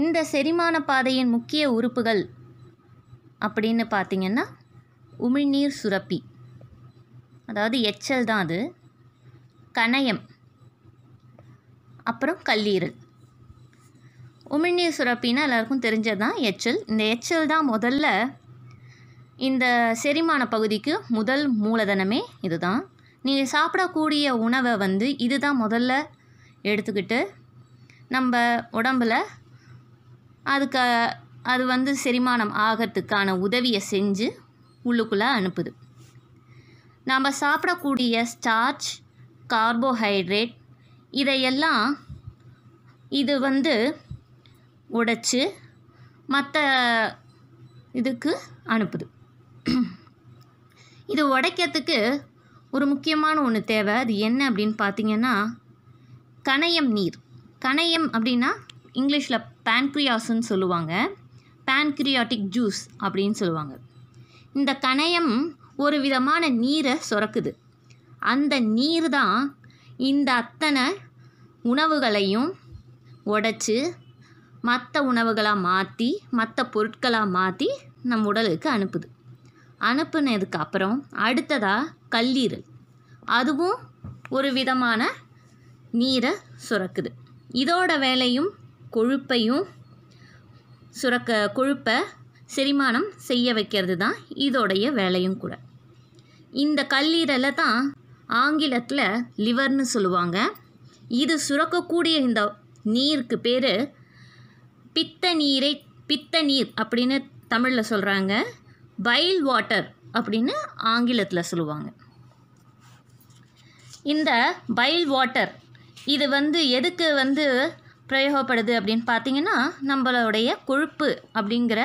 இந்த செரிமான பாதையின் முக்கிய உறுப்புகள் அப்படின்னு பார்த்திங்கன்னா உமிழ்நீர் சுரப்பி அதாவது எச்சல் தான் அது கணயம் அப்புறம் கல்லீரல் உமிழ்நீர் சுரப்பின்னா எல்லாருக்கும் தெரிஞ்சது தான் எச்சல் இந்த எச்சல் தான் முதல்ல இந்த செரிமான பகுதிக்கு முதல் மூலதனமே இதுதான் நீங்கள் சாப்பிடக்கூடிய உணவை வந்து இதுதான் முதல்ல எடுத்துக்கிட்டு நம்ம உடம்பில் அதுக்கு அது வந்து செரிமானம் ஆகிறதுக்கான உதவியை செஞ்சு உள்ளுக்குள்ளே அனுப்புது நாம் சாப்பிடக்கூடிய ஸ்டார்ச் கார்போஹைட்ரேட் இதையெல்லாம் இது வந்து உடைச்சி மற்ற இதுக்கு அனுப்புது இது உடைக்கிறதுக்கு ஒரு முக்கியமான ஒன்று தேவை அது என்ன அப்படின்னு பார்த்தீங்கன்னா கணையம் நீர் கணையம் அப்படின்னா இங்கிலீஷில் பேன்க்ரியாஸ்ன்னு சொல்லுவாங்க பேன்க்ரியாட்டிக் ஜூஸ் அப்படின்னு சொல்லுவாங்க இந்த கணையம் ஒரு விதமான நீரை சுரக்குது அந்த நீர் தான் இந்த அத்தனை உணவுகளையும் உடைச்சி மற்ற உணவுகளாக மாற்றி மற்ற பொருட்களாக மாற்றி நம் உடலுக்கு அனுப்புது அனுப்புனதுக்கு அப்புறம் அடுத்ததாக கல்லீரல் அதுவும் ஒரு விதமான நீரை சுரக்குது இதோட வேலையும் கொழுப்பையும் சுரக்க கொழுப்பை செரிமானம் செய்ய வைக்கிறது தான் இதோடைய வேலையும் கூட இந்த கல்லீரலை தான் ஆங்கிலத்தில் லிவர்னு சொல்லுவாங்க இது சுரக்கக்கூடிய இந்த நீருக்கு பேர் பித்த நீரை பித்த நீர் அப்படின்னு தமிழில் சொல்கிறாங்க பைல் வாட்டர் அப்படின்னு ஆங்கிலத்தில் சொல்லுவாங்க இந்த பைல் வாட்டர் இது வந்து எதுக்கு வந்து பிரயோகப்படுது அப்படின்னு பார்த்தீங்கன்னா நம்மளுடைய கொழுப்பு அப்படிங்கிற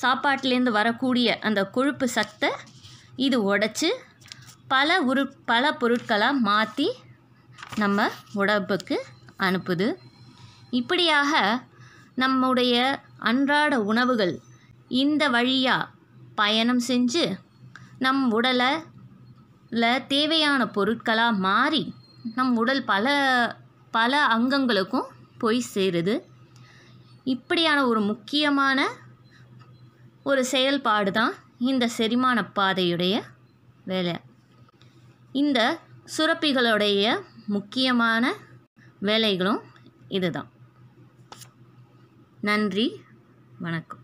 சாப்பாட்டிலேருந்து வரக்கூடிய அந்த கொழுப்பு சத்தை இது உடச்சி பல உரு பல பொருட்களாக மாற்றி நம்ம உடம்புக்கு அனுப்புது இப்படியாக நம்முடைய அன்றாட உணவுகள் இந்த வழியாக பயணம் செஞ்சு நம் உடலை தேவையான பொருட்களாக மாறி நம் உடல் பல பல அங்கங்களுக்கும் போய் சேருது இப்படியான ஒரு முக்கியமான ஒரு செயல்பாடு தான் இந்த செரிமான பாதையுடைய வேலை இந்த சுரப்பிகளுடைய முக்கியமான வேலைகளும் இதுதான் நன்றி வணக்கம்